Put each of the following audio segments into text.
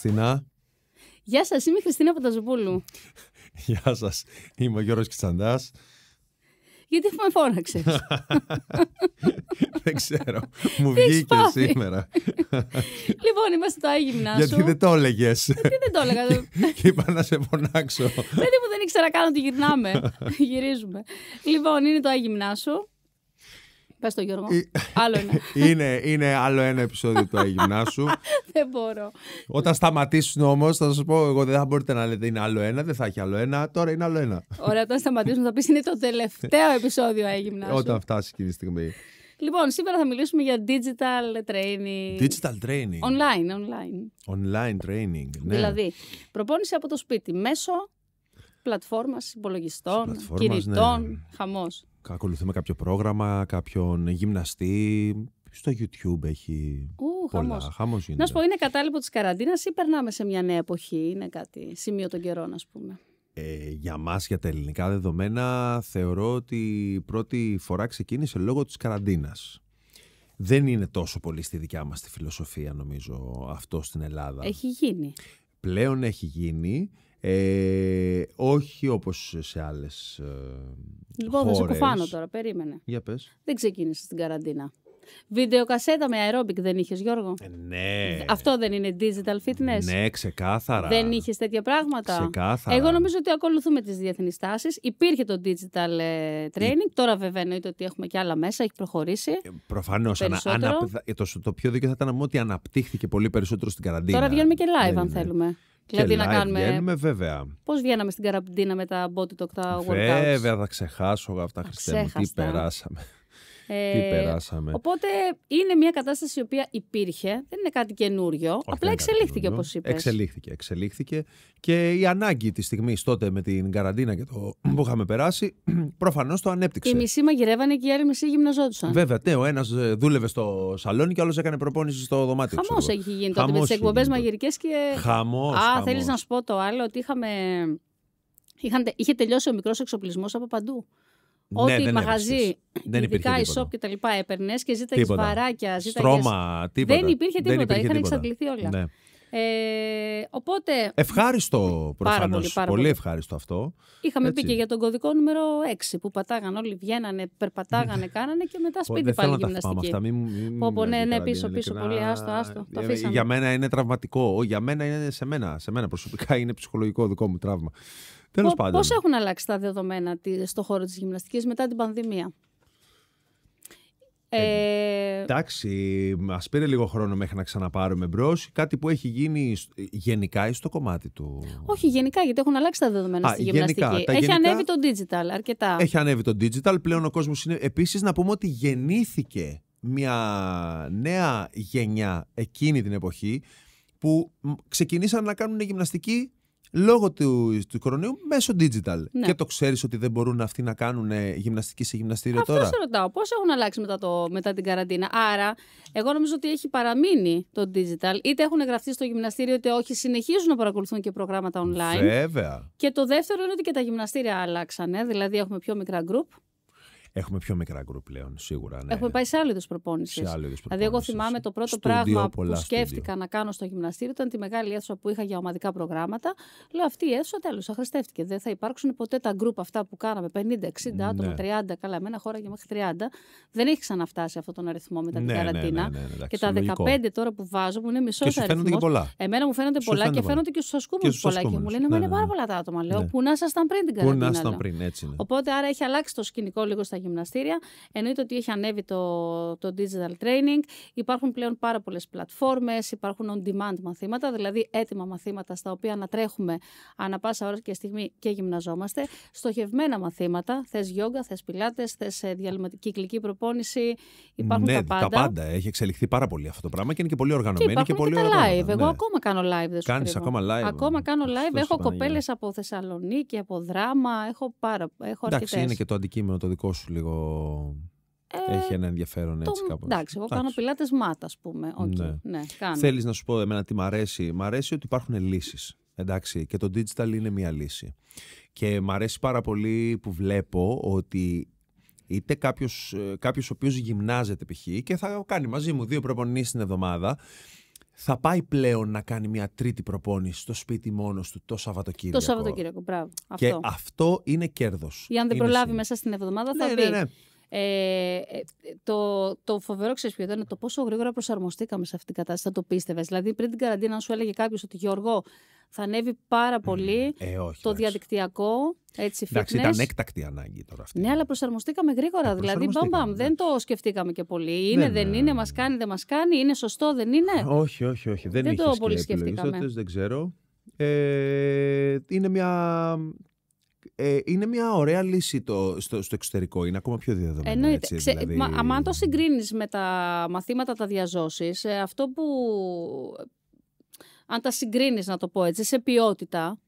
Χριστίνα. Γεια σας, είμαι η Χριστίνα Παταζοπούλου Γεια σας, είμαι ο Γιώργος Κιτσαντάς. Γιατί με φώναξε. δεν ξέρω. Μου βγήκε σήμερα. λοιπόν, είμαστε το Άγιο Γιατί δεν το έλεγες. Γιατί δεν το έλεγα. Και είπα να σε φωνάξω. Παιδί μου δεν ήξερα καν ότι γυρνάμε. Γυρίζουμε. Λοιπόν, είναι το Άγιο πες το Γιώργο. άλλο ένα. είναι, είναι άλλο ένα επεισόδιο του Αγυμνά σου. δεν μπορώ. Όταν σταματήσουν όμως, θα σας πω, εγώ δεν θα μπορείτε να λέτε είναι άλλο ένα, δεν θα έχει άλλο ένα. Τώρα είναι άλλο ένα. Ωραία, όταν σταματήσουν θα πεις είναι το τελευταίο επεισόδιο Αγυμνά σου. Όταν φτάσει εκείνη τη στιγμή. Λοιπόν, σήμερα θα μιλήσουμε για digital training. Digital training. Online, online. Online training, ναι. Δηλαδή, προπόνηση από το σπίτι μέσω πλατφόρμας υπολογιστών, ναι. κινητών, ναι. Ακολουθούμε κάποιο πρόγραμμα, κάποιον γυμναστή. Στο YouTube έχει Ου, πολλά. Χαμός. Να σου πω, είναι κατάλληλο της καραντίνας ή περνάμε σε μια νέα εποχή. Είναι κάτι σημείο των καιρών, ας πούμε. Ε, για μας, για τα ελληνικά δεδομένα, θεωρώ ότι η πρώτη φορά ξεκίνησε λόγω της καραντίνας. Δεν είναι τόσο πολύ στη δικιά μας τη φιλοσοφία, νομίζω, αυτό στην Ελλάδα. Έχει γίνει. Πλέον έχει γίνει. Ε, όχι όπως σε άλλες. Ε, λοιπόν, χώρες. θα σε κουφάνω τώρα, περίμενε. Για πες. Δεν ξεκίνησες την καραντίνα. Βιντεοκασέτα με aerobic δεν είχες, Γιώργο. Ε, ναι. Αυτό δεν είναι digital fitness. Ναι, ξεκάθαρα. Δεν είχες τέτοια πράγματα. Ξεκάθαρα. Εγώ νομίζω ότι ακολουθούμε τις διεθνείς τάσεις. Υπήρχε το digital ε, training. Τώρα βέβαια εννοείται ότι έχουμε και άλλα μέσα, έχει προχωρήσει. Ε, Προφανώς. Το, το πιο δίκαιο θα ήταν ότι αναπτύχθηκε πολύ περισσότερο στην καραντίνα. Τώρα βγαίνουμε και live, ναι, αν ναι, ναι. θέλουμε. Δηλαδή να κάνουμε. Βγαίνουμε, βέβαια. Πώς βγαίναμε στην καραντίνα με τα talk, τα workouts. Βέβαια, θα ξεχάσω αυτά, Χριστέ μου, τι περάσαμε. Ε, περάσαμε. Οπότε είναι μια κατάσταση η οποία υπήρχε, δεν είναι κάτι καινούριο. Όχι, απλά εξελίχθηκε όπως είπες. Εξελίχθηκε, εξελίχθηκε. Και η ανάγκη τη στιγμή τότε με την καραντίνα και το που είχαμε περάσει, προφανώς το ανέπτυξε. Η μισή μαγειρεύανε και η άλλοι μισή γυμναζόντουσαν. Βέβαια, ναι, ο ένας ε, δούλευε στο σαλόνι και ο άλλος έκανε προπόνηση στο δωμάτιο. Χαμός έχει γίνει τότε Χαμός με τις εκπομπέ μαγειρικέ Χαμός. Α, θέλεις να σου πω το άλλο ότι είχαμε. Είχε τελειώσει ο μικρός εξοπλισμός από παντού. Ναι, ότι δεν ναι, ναι, μαγαζί, δεν ειδικά η shop και τα λοιπά, έπαιρνες και ζήταγες βαράκια, ζήταγες. Στρώμα, τίποτα. Δεν υπήρχε τίποτα. Δεν υπήρχε Είχαν εξαντληθεί όλα. Ε, οπότε... Ευχάριστο προφανώ. Πολύ, πολύ. ευχάριστο αυτό. Είχαμε Έτσι. πει και για τον κωδικό νούμερο 6 που πατάγαν όλοι, βγαίνανε, περπατάγανε, κάνανε και μετά σπίτι πάλι γυμναστική. Αυτά, μην, μην, ναι, ναι, πίσω, πίσω, πολύ, άστο, άστο. Για μένα είναι τραυματικό. Για μένα είναι σε μένα. Σε μένα προσωπικά είναι ψυχολογικό δικό μου τραύμα. Τέλος Πώς έχουν αλλάξει τα δεδομένα στον χώρο της γυμναστικής μετά την πανδημία. Ε, ε εντάξει, μας πήρε λίγο χρόνο μέχρι να ξαναπάρουμε μπρος. Κάτι που έχει γίνει γενικά ή στο κομμάτι του. Όχι, γενικά, γιατί έχουν αλλάξει τα δεδομένα Α, στη γυμναστική. έχει ανέβει το digital αρκετά. Έχει ανέβει το digital. Πλέον ο κόσμος είναι. Επίσης, να πούμε ότι γεννήθηκε μια νέα γενιά εκείνη την εποχή που ξεκινήσαν να κάνουν γυμναστική λόγω του, του κορονοϊού μέσω digital. Ναι. Και το ξέρεις ότι δεν μπορούν αυτοί να κάνουν ε, γυμναστική σε γυμναστήριο τώρα. Αυτό σε ρωτάω. Πώς έχουν αλλάξει μετά, το, μετά την καραντίνα. Άρα, εγώ νομίζω ότι έχει παραμείνει το digital. Είτε έχουν γραφτεί στο γυμναστήριο, είτε όχι. Συνεχίζουν να παρακολουθούν και προγράμματα online. Βέβαια. Και το δεύτερο είναι ότι και τα γυμναστήρια άλλαξαν. Ε. Δηλαδή, έχουμε πιο μικρά group. Έχουμε πιο μικρά γκρουπ πλέον, σίγουρα. Ναι. Έχουμε πάει σε άλλε είδου προπόνηση. Δηλαδή, εγώ θυμάμαι το πρώτο πράγμα που σκέφτηκα να κάνω στο γυμναστήριο ήταν τη μεγάλη αίθουσα που είχα για ομαδικά προγράμματα. Λέω αυτή η αίθουσα τέλος, αχρηστεύτηκε. Δεν θα υπάρξουν ποτέ τα γκρουπ αυτά που κάναμε 50, 60 ναι. άτομα, 30. Καλά, εμένα χώρα και μέχρι 30. Δεν έχει ξαναφτάσει αυτόν τον αριθμό μετά ναι, την ναι, καραντίνα. Ναι, ναι, και τα 15 τώρα που βάζω που είναι μισός αριθμό. Εμένα μου φαίνονται πολλά και φαίνονται και στους ασκούμενους πολλά. Και μου λένε είναι πάρα πολλά τα άτομα. Λέω που να ήσασταν πριν την καραντίνα. Οπότε άρα έχει αλλάξει το σκηνικό λίγο στα γυμναστήρια. Εννοείται ότι έχει ανέβει το, το digital training. Υπάρχουν πλέον πάρα πολλές πλατφόρμες, υπάρχουν on-demand μαθήματα, δηλαδή έτοιμα μαθήματα στα οποία να τρέχουμε ανά πάσα ώρα και στιγμή και γυμναζόμαστε. Στοχευμένα μαθήματα, θες γιόγκα, θες πιλάτες, θες ε, κυκλική προπόνηση. Υπάρχουν ναι, τα πάντα. Τα πάντα. Έχει εξελιχθεί πάρα πολύ αυτό το πράγμα και είναι και πολύ οργανωμένο. Και, και, πολύ και τα live. Εγώ ναι. ακόμα κάνω live. Δεν ακόμα live. Ακόμα κάνω live. έχω κοπέλες από Θεσσαλονίκη, από δράμα. Έχω, πάρα, έχω Εντάξει, είναι και το αντικείμενο το δικό σου ε, έχει ένα ενδιαφέρον έτσι το... κάπως. Εντάξει, εγώ κάνω πιλάτε μάτα, ας πούμε. Okay. Ναι. Ναι, Θέλεις να σου πω εμένα τι μ' αρέσει. Μ' αρέσει ότι υπάρχουν λύσεις. Εντάξει, και το digital είναι μία λύση. Και μ' αρέσει πάρα πολύ που βλέπω ότι είτε κάποιος ε, κάποιος ο οποίος γυμνάζεται π.χ. και θα κάνει μαζί μου δύο προπονήσεις την εβδομάδα θα πάει πλέον να κάνει μια τρίτη προπόνηση στο σπίτι μόνος του το Σαββατοκύριακο. Το Σαββατοκύριακο, μπράβο. Αυτό. Και αυτό είναι κέρδος. Ή αν δεν προλάβει μέσα στην εβδομάδα, ναι, θα ναι, πει. Ναι, ναι. Ε, το, το φοβερό ξέρεις ποιο ήταν το πόσο γρήγορα προσαρμοστήκαμε σε αυτήν την κατάσταση. Θα το πίστευες. Δηλαδή, πριν την καραντίνα, σου έλεγε κάποιος ότι Γιώργο, θα ανέβει πάρα πολύ ε, το διαδικτυακό. Έτσι, εντάξει, fitness. ήταν έκτακτη ανάγκη τώρα αυτή. Ναι, αλλά προσαρμοστήκαμε γρήγορα. δηλαδή, μπαμ, μπαμ, δεν το σκεφτήκαμε και πολύ. Είναι, δεν ε, είναι, μας κάνει, δεν μας κάνει, είναι σωστό, δεν είναι. Όχι, όχι, όχι. Δεν, δεν το πολύ σκεφτήκαμε. Δεν ξέρω. Ε, είναι μια ε, είναι μια ωραία λύση το, στο, εξωτερικό. Είναι ακόμα πιο διαδεδομένο. Εννοείται. Έτσι, δηλαδή... αν το συγκρίνεις με τα μαθήματα τα διαζώσεις, ε, αυτό που αν τα συγκρίνεις, να το πω έτσι, σε ποιότητα,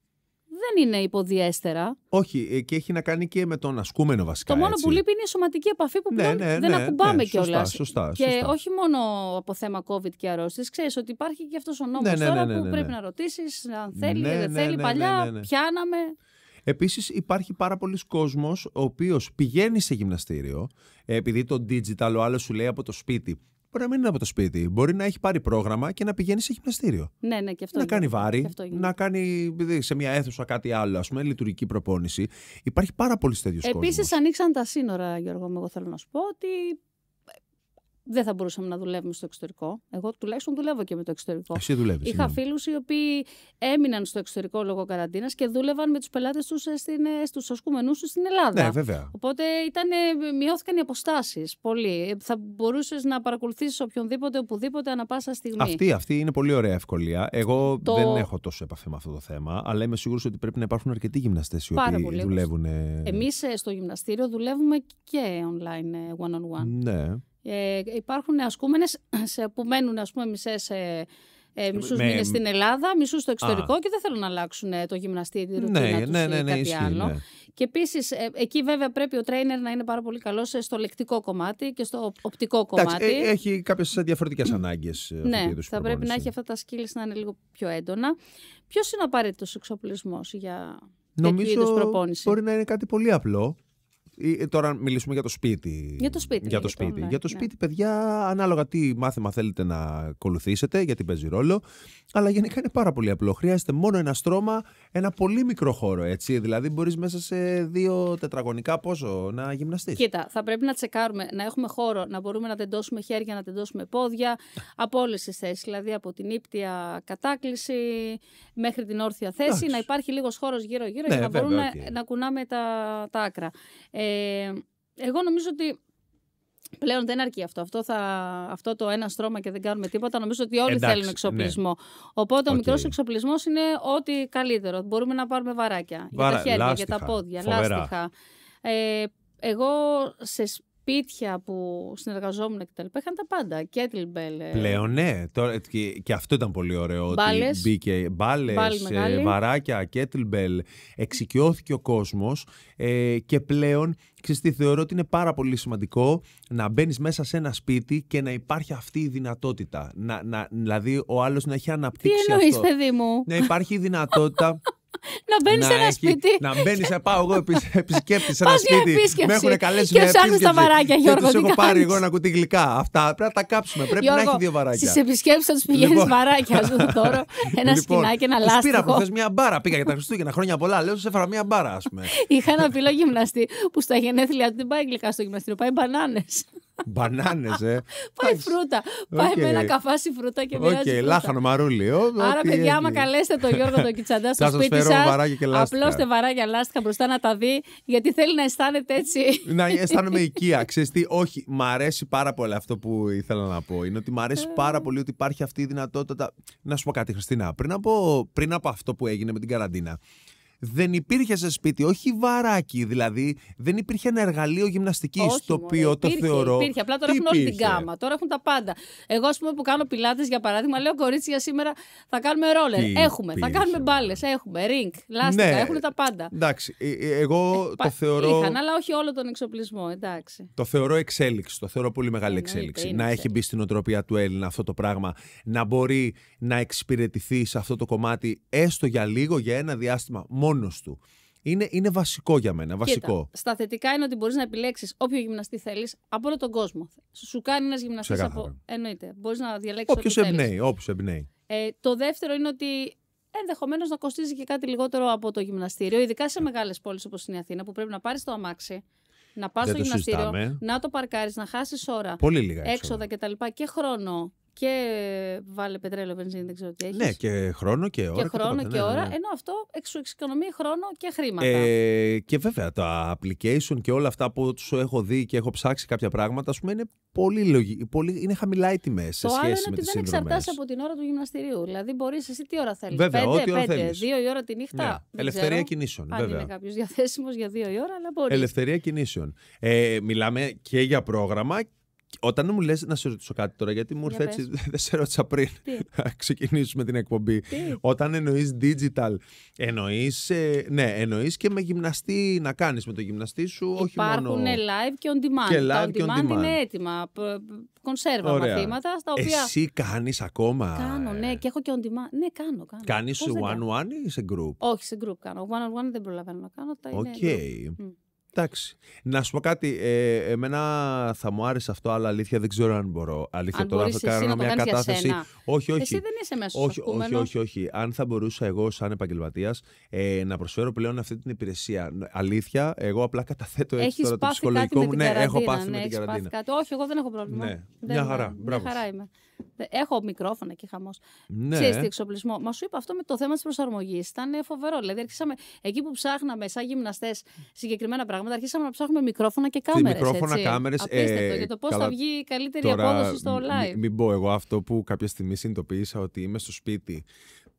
δεν είναι υποδιέστερα. Όχι, ε, και έχει να κάνει και με τον ασκούμενο βασικά. Το μόνο έτσι. που λείπει είναι η σωματική επαφή που ναι, πλέον ναι, δεν ναι, ακουμπάμε ναι, κιόλας. Σωστά, Και όχι μόνο από θέμα COVID και αρρώστιε. Ξέρεις ότι υπάρχει και αυτός ο νόμος ναι, τώρα που πρέπει να ρωτήσεις, αν θέλει, ή δεν θέλει. Παλιά πιάναμε. Επίσης, υπάρχει πάρα πολλή κόσμος ο οποίος πηγαίνει σε γυμναστήριο ε, επειδή το digital ο άλλος σου λέει από το σπίτι μπορεί να μην από το σπίτι. Μπορεί να έχει πάρει πρόγραμμα και να πηγαίνει σε γυμναστήριο. Ναι, ναι, και αυτό. Να κάνει βάρη, να κάνει σε μια αίθουσα κάτι άλλο, ας πούμε, λειτουργική προπόνηση. Υπάρχει πάρα πολλοί τέτοιους Επίσης, ανοίξαν τα σύνορα, Γιώργο, μου, εγώ θέλω να σου πω ότι δεν θα μπορούσαμε να δουλεύουμε στο εξωτερικό. Εγώ τουλάχιστον δουλεύω και με το εξωτερικό. Εσύ δουλεύεις, Είχα ναι. φίλους οι οποίοι έμειναν στο εξωτερικό λόγω καραντίνας και δούλευαν με τους πελάτες τους ε, ε, στους ασκούμενου τους στην Ελλάδα. Ναι, βέβαια. Οπότε ήταν, μειώθηκαν οι αποστάσεις πολύ. Ε, θα μπορούσες να παρακολουθήσεις οποιονδήποτε, οπουδήποτε, ανα πάσα στιγμή. Αυτή, αυτή είναι πολύ ωραία ευκολία. Εγώ δεν έχω τόσο επαφή με αυτό το θέμα, αλλά είμαι σίγουρος ότι πρέπει να υπάρχουν αρκετοί γυμναστές οι οποίοι δουλεύουν. Εμεί στο γυμναστήριο δουλεύουμε και online one-on-one. Ναι. Ε, υπάρχουν ασκούμενες σε, που μένουν ας πούμε μισές ε, ε, ε μισούς μήνες στην Ελλάδα, μισούς στο εξωτερικό και δεν θέλουν να αλλάξουν ε, το γυμναστήριο του τη ναι, ρουτίνα ναι, ναι, ναι, ναι, ή κάτι ισχύει, άλλο. Ναι. Και επίσης, ε, εκεί βέβαια πρέπει ο τρέινερ να είναι πάρα πολύ καλός στο λεκτικό κομμάτι και στο οπτικό κομμάτι. Εντάξει, έχει κάποιες διαφορετικές ανάγκες. Ναι, θα πρέπει να έχει αυτά τα skills να είναι λίγο πιο έντονα. Ποιος είναι ο απαραίτητος εξοπλισμός για τέτοιου είδους προπόνηση. Μπορεί να είναι κάτι πολύ απλό. Τώρα μιλήσουμε για το σπίτι. Για το σπίτι. Για το σπίτι, για το ναι, ναι. σπίτι παιδιά, ανάλογα τι μάθημα θέλετε να ακολουθήσετε, γιατί παίζει ρόλο. Αλλά γενικά είναι πάρα πολύ απλό. Χρειάζεται μόνο ένα στρώμα, ένα πολύ μικρό χώρο. Έτσι. Δηλαδή, μπορείς μέσα σε δύο τετραγωνικά πόσο να γυμναστείς. Κοίτα, θα πρέπει να τσεκάρουμε, να έχουμε χώρο, να μπορούμε να τεντώσουμε χέρια, να τεντώσουμε πόδια από όλες τις θέσεις. Δηλαδή, από την ύπτια κατάκληση μέχρι την όρθια θέση, να υπάρχει λίγος χώρος γύρω-γύρω ναι, να μπορούμε okay. να κουνάμε τα, τα άκρα. Ε, εγώ νομίζω ότι Πλέον δεν αρκεί αυτό. Αυτό, θα, αυτό το ένα στρώμα και δεν κάνουμε τίποτα. Νομίζω ότι όλοι θέλουν ναι. εξοπλισμό. Οπότε ο μικρός εξοπλισμός είναι ό,τι καλύτερο. Μπορούμε να πάρουμε βαράκια για τα χέρια, για τα πόδια, φοβερά. λάστιχα. Ε, εγώ σε σπίτια που συνεργαζόμουν και τα λοιπά, είχαν τα πάντα. Κέτλιμπελ. Πλέον ναι. και, αυτό ήταν πολύ ωραίο. Μπάλες, ότι μπάλε, ε, βαράκια, κέτλιμπελ. Εξοικειώθηκε ο κόσμος ε, και πλέον ξέρεις τι θεωρώ ότι είναι πάρα πολύ σημαντικό να μπαίνεις μέσα σε ένα σπίτι και να υπάρχει αυτή η δυνατότητα. Να, να, δηλαδή ο άλλος να έχει αναπτύξει. Τι εννοεί, παιδί μου. Να υπάρχει η δυνατότητα να μπαίνεις σε ένα σπίτι. Να μπαίνεις, να πάω εγώ επισκέπτης σε ένα σπίτι. Με έχουν καλέσει και ψάχνει τα βαράκια, Γιώργο. Τους έχω πάρει εγώ να κουτί γλυκά. Αυτά πρέπει να τα κάψουμε. Πρέπει να έχει δύο βαράκια. Στις επισκέψεις θα τους πηγαίνεις λοιπόν. βαράκια. δούμε τώρα ένα λοιπόν, σκηνάκι, ένα λάστιχο. Πήρα προχθέ μια μπάρα. Πήγα για τα Χριστούγεννα χρόνια πολλά. Λέω, σε έφερα μια μπάρα, ας πούμε. Είχα ένα πυλό γυμναστή που στα γενέθλια του δεν πάει γλυκά στο γυμναστήριο, πάει μπανάνες. Μπανάνες, ε. Πάει φρούτα. Πάει με ένα καφάσι φρούτα και μοιράζει. Οκ, λάχανο μαρούλι. Άρα, παιδιά, άμα καλέσετε τον Γιώργο τον Κιτσαντά στο σπίτι σα, απλώστε βαράγια λάστιχα μπροστά να τα δει, γιατί θέλει να αισθάνεται έτσι. Να αισθάνομαι οικία. Ξέρετε, τι, όχι, μ' αρέσει πάρα πολύ αυτό που ήθελα να πω. Είναι ότι μ' αρέσει ε. πάρα πολύ ότι υπάρχει αυτή η δυνατότητα. Να σου πω κάτι, Χριστίνα. Πριν από, πριν από αυτό που έγινε με την καραντίνα, δεν υπήρχε σε σπίτι, όχι βαράκι δηλαδή, δεν υπήρχε ένα εργαλείο γυμναστικής το οποίο το θεωρώ. Υπήρχε, απλά τώρα έχουν όλη την κάμα, τώρα έχουν τα πάντα. Εγώ, ας πούμε, που κάνω πιλάτες για παράδειγμα, λέω κορίτσια σήμερα θα κάνουμε ρόλερ. έχουμε, θα κάνουμε μπάλες, έχουμε ριγκ, λάστιχα, ναι, έχουν τα πάντα. Εντάξει, ε, ε, εγώ ε, το θεωρώ. Είχαν, αλλά όχι όλο τον εξοπλισμό, εντάξει. Το θεωρώ εξέλιξη, το θεωρώ πολύ μεγάλη είναι, εξέλιξη. να έχει μπει στην οτροπία του Έλληνα αυτό το πράγμα, να μπορεί να εξυπηρετηθεί σε αυτό το κομμάτι έστω για λίγο, για ένα διάστημα, μόνος μόνο του. Είναι, είναι βασικό για μένα. Βασικό. Κοίτα, στα θετικά είναι ότι μπορείς να επιλέξεις όποιο γυμναστή θέλεις από όλο τον κόσμο. Σου κάνει ένας γυμναστής από. Εννοείται. Μπορείς να διαλέξεις. Όποιο εμπνέει. Όποιος εμπνέει. Ε, το δεύτερο είναι ότι ενδεχομένως να κοστίζει και κάτι λιγότερο από το γυμναστήριο, ειδικά σε ε. μεγάλες πόλεις όπως είναι η Αθήνα, που πρέπει να πάρεις το αμάξι, να πας στο γυμναστήριο, να το παρκάρεις, να χάσεις ώρα, έξοδα κτλ. Και, και χρόνο και βάλε πετρέλαιο, βενζίνη, δεν ξέρω τι έχεις. Ναι, και χρόνο και ώρα. Και, χρόνο ναι, και, και ώρα, ναι. ενώ αυτό σου εξοικονομεί χρόνο και χρήματα. Ε, και βέβαια τα application και όλα αυτά που τους έχω δει και έχω ψάξει κάποια πράγματα, ας πούμε, είναι πολύ, λογι... πολύ... είναι χαμηλά οι τιμές σε σχέση με Το άλλο είναι ότι δεν εξαρτάται από την ώρα του γυμναστηρίου. Δηλαδή, μπορείς εσύ τι ώρα θέλεις. Βέβαια, 5, ό,τι ώρα θέλεις. Δύο η ώρα τη νύχτα. Ναι. Ελευθερία ξέρω, κινήσεων. Αν βέβαια. είναι κάποιος διαθέσιμος για δύο η ώρα, αλλά μπορείς. Ελευθερία κινήσεων. Ε, μιλάμε και για πρόγραμμα όταν μου λες να σε ρωτήσω κάτι τώρα, γιατί μου ήρθε έτσι, δεν σε ρώτησα πριν. να Ξεκινήσουμε την εκπομπή. Όταν εννοείς digital, εννοείς. Ε, ναι, και με γυμναστή να κάνεις με το γυμναστή σου, Υπάρχουν μόνο... Υπάρχουν live και on demand. Και live και on demand, είναι έτοιμα. Κονσέρβα Ωραία. μαθήματα, στα οποία... Εσύ κάνεις ακόμα. Κάνω, ναι, και έχω και on demand. Ναι, κάνω, κάνω. Κάνεις on one-one ή σε group. Όχι, σε group κάνω. One-on-one δεν προλαβαίνω να κάνω. Οκ. Okay. Εντάξει. Να σου πω κάτι. Ε, εμένα θα μου άρεσε αυτό, αλλά αλήθεια δεν ξέρω αν μπορώ. Αλήθεια αν τώρα θα κάνω μια κατάθεση. Όχι, όχι. Εσύ δεν είσαι μέσα όχι, όχι, όχι, όχι. Αν θα μπορούσα εγώ, σαν επαγγελματίας, ε, να προσφέρω πλέον αυτή την υπηρεσία. Αλήθεια, εγώ απλά καταθέτω έτσι Έχεις τώρα το ψυχολογικό μου. Ναι, καραντίνα, έχω πάθει ναι, με την καραντίνα. Κάτι. Όχι, εγώ δεν έχω πρόβλημα. Ναι. Δεν μια χαρά. Μια χαρά είμαι. Έχω μικρόφωνα και χαμός. Ναι. Ξέρεις εξοπλισμό. Μα σου είπα αυτό με το θέμα της προσαρμογής. Ήταν φοβερό. Δηλαδή, εκεί που ψάχναμε σαν γυμναστές συγκεκριμένα πράγματα πράγματα, αρχίσαμε να ψάχνουμε μικρόφωνα και κάμερες. Μικρόφωνα, κάμερες. Απίστευτο ε, για το πώς θα βγει η καλύτερη απόδοση στο live. Μην πω εγώ αυτό που κάποια στιγμή συνειδητοποίησα ότι είμαι στο σπίτι.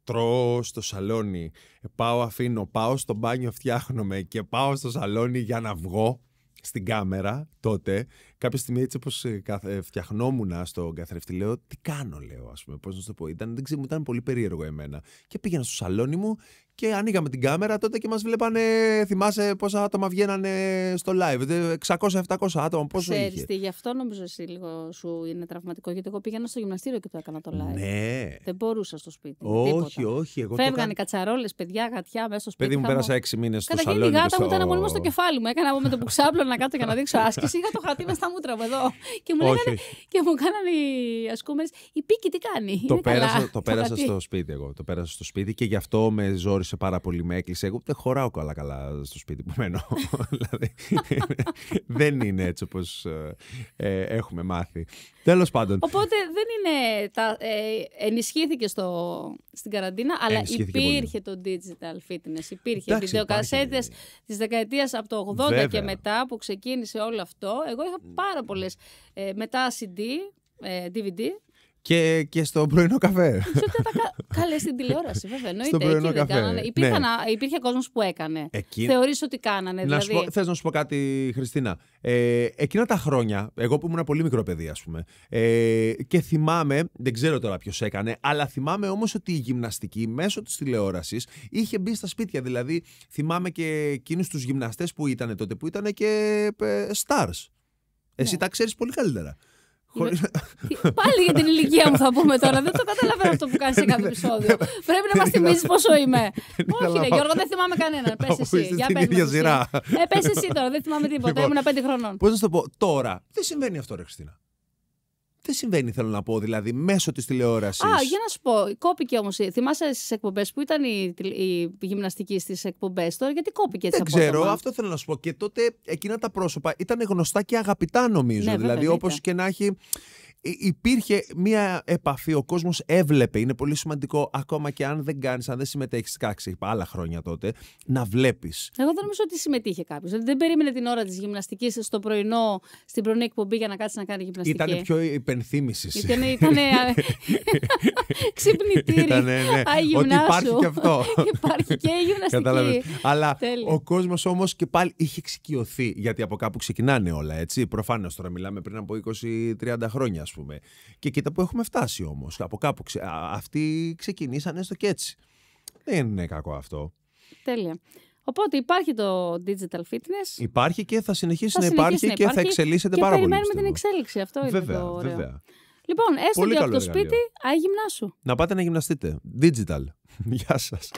Τρώω στο σαλόνι, πάω αφήνω, πάω στο μπάνιο φτιάχνομαι και πάω στο σαλόνι για να βγω στην κάμερα τότε κάποια στιγμή έτσι όπως ε, ε, φτιαχνόμουν στον καθρέφτη λέω τι κάνω λέω ας πούμε πώς να το πω ήταν, δεν ξέρω, ήταν πολύ περίεργο εμένα και πήγαινα στο σαλόνι μου και ανοίγαμε την κάμερα τότε και μας βλέπανε θυμάσαι πόσα άτομα βγαίνανε στο live 600-700 άτομα πόσο Ξέρεις είχε γι' αυτό νομίζω εσύ λίγο σου είναι τραυματικό γιατί εγώ πήγαινα στο γυμναστήριο και το έκανα το live ναι. δεν μπορούσα στο σπίτι όχι τίποτα. όχι εγώ φεύγανε κα... κατσαρόλες παιδιά γατιά μέσα στο σπίτι παιδί μου πέρασα 6 μήνες στο σαλόνι καταρχήν η γάτα μου ήταν μόνο στο κεφάλι μου έκανα με το μπουξάπλο να κάτω για να δείξω άσκηση είχα το χατί στα μούτρα από Και μου, λέγανε, Και μου κάνανε οι ασκούμενες. Η Πίκη τι κάνει. Το, πέρασα, καλά, το πέρασα στο σπίτι εγώ. Το πέρασα στο σπίτι και γι' αυτό με ζόρισε πάρα πολύ. Με έκλεισε. Εγώ δεν χωράω καλά καλά στο σπίτι που μένω. δηλαδή δεν είναι έτσι όπως ε, ε, έχουμε μάθει. Τέλος πάντων. Οπότε δεν είναι. Τα, ε, ενισχύθηκε στο, στην καραντίνα, αλλά υπήρχε πολύ. το digital fitness. Υπήρχε βιντεοκασέτες της δεκαετίας από το 80 Βέβαια. και μετά που ξεκίνησε όλο αυτό. Εγώ είχα πάρα πολλές. Ε, μετά CD, ε, DVD. Και, και στο πρωινό καφέ. θα τα καλές στην τηλεόραση, βέβαια. Εννοείται. πρωινό καφέ. Ναι. Υπήρχε κόσμος που έκανε. Εκεί... Θεωρείς ότι κάνανε. Δηλαδή... Να πω, θες να σου πω κάτι, Χριστίνα. Ε, εκείνα τα χρόνια, εγώ που ήμουν πολύ μικρό παιδί, ας πούμε. Ε, και θυμάμαι, δεν ξέρω τώρα ποιος έκανε, αλλά θυμάμαι όμως ότι η γυμναστική μέσω της τηλεόρασης είχε μπει στα σπίτια. Δηλαδή, θυμάμαι και εκείνους τους γυμναστές που ήταν τότε, που ήταν και ε, stars. Εσύ ναι. τα ξέρεις πολύ καλύτερα. Ναι. Πάλι για την ηλικία μου θα πούμε τώρα. Δεν το καταλαβαίνω αυτό που κάνεις σε ναι, κάποιο επεισόδιο. Πρέπει να μας θυμίζεις πόσο είμαι. Όχι, ρε Γιώργο, δεν θυμάμαι κανέναν. Πες εσύ. Για πέσει. σειρά. Ε, εσύ τώρα, δεν θυμάμαι τίποτα. Λοιπόν, Ήμουν πέντε χρονών. Πώς να σου το πω τώρα. Τι συμβαίνει αυτό, ρε Χριστίνα δεν συμβαίνει, θέλω να πω, δηλαδή, μέσω της τηλεόρασης. Α, για να σου πω, κόπηκε όμως. Θυμάσαι στις εκπομπές που ήταν η, η γυμναστική στις εκπομπές τώρα, γιατί κόπηκε έτσι. Δεν ξέρω, αυτό θέλω να σου πω. Και τότε εκείνα τα πρόσωπα ήταν γνωστά και αγαπητά, νομίζω. Ναι, δηλαδή, όπως και να έχει, ε, υπήρχε μία επαφή, ο κόσμος έβλεπε. Είναι πολύ σημαντικό, ακόμα και αν δεν κάνεις, αν δεν συμμετέχεις κάξε, είπα άλλα χρόνια τότε, να βλέπεις Εγώ δεν νομίζω ότι συμμετείχε κάποιος. Δηλαδή, δεν περίμενε την ώρα της γυμναστικής στο πρωινό, στην πρωινή εκπομπή για να κάτσει να κάνει γυμναστική. Ήταν πιο υπενθύμησης. Ήταν. Ήτανε... ξυπνητήρι. Ήτανε, ναι. Ότι υπάρχει και αυτό. υπάρχει και η γυμναστική. Αλλά ο κόσμος όμως και πάλι είχε εξοικειωθεί, γιατί από κάπου ξεκινάνε όλα, έτσι. Προφανώς τώρα μιλάμε πριν από 20-30 χρόνια, και κοίτα που έχουμε φτάσει όμως, από κάπου. Ξε... Αυτοί ξεκινήσαν έστω και έτσι. Δεν είναι κακό αυτό. Τέλεια. Οπότε υπάρχει το digital fitness. Υπάρχει και θα συνεχίσει, να, υπάρχει και θα εξελίσσεται πάρα πολύ. Περιμένουμε την εξέλιξη. Αυτό βέβαια, το Βέβαια. Λοιπόν, έστω και από το σπίτι, αγυμνάσου. Να πάτε να γυμναστείτε. Digital. Γεια σας.